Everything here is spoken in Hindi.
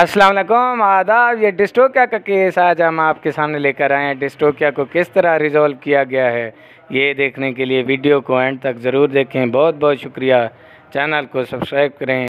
असलम आदाब ये डिस्टोकिया का केस आज हम आपके सामने लेकर आए हैं डिस्टोकिया को किस तरह रिजॉल्व किया गया है ये देखने के लिए वीडियो को एंड तक ज़रूर देखें बहुत बहुत शुक्रिया चैनल को सब्सक्राइब करें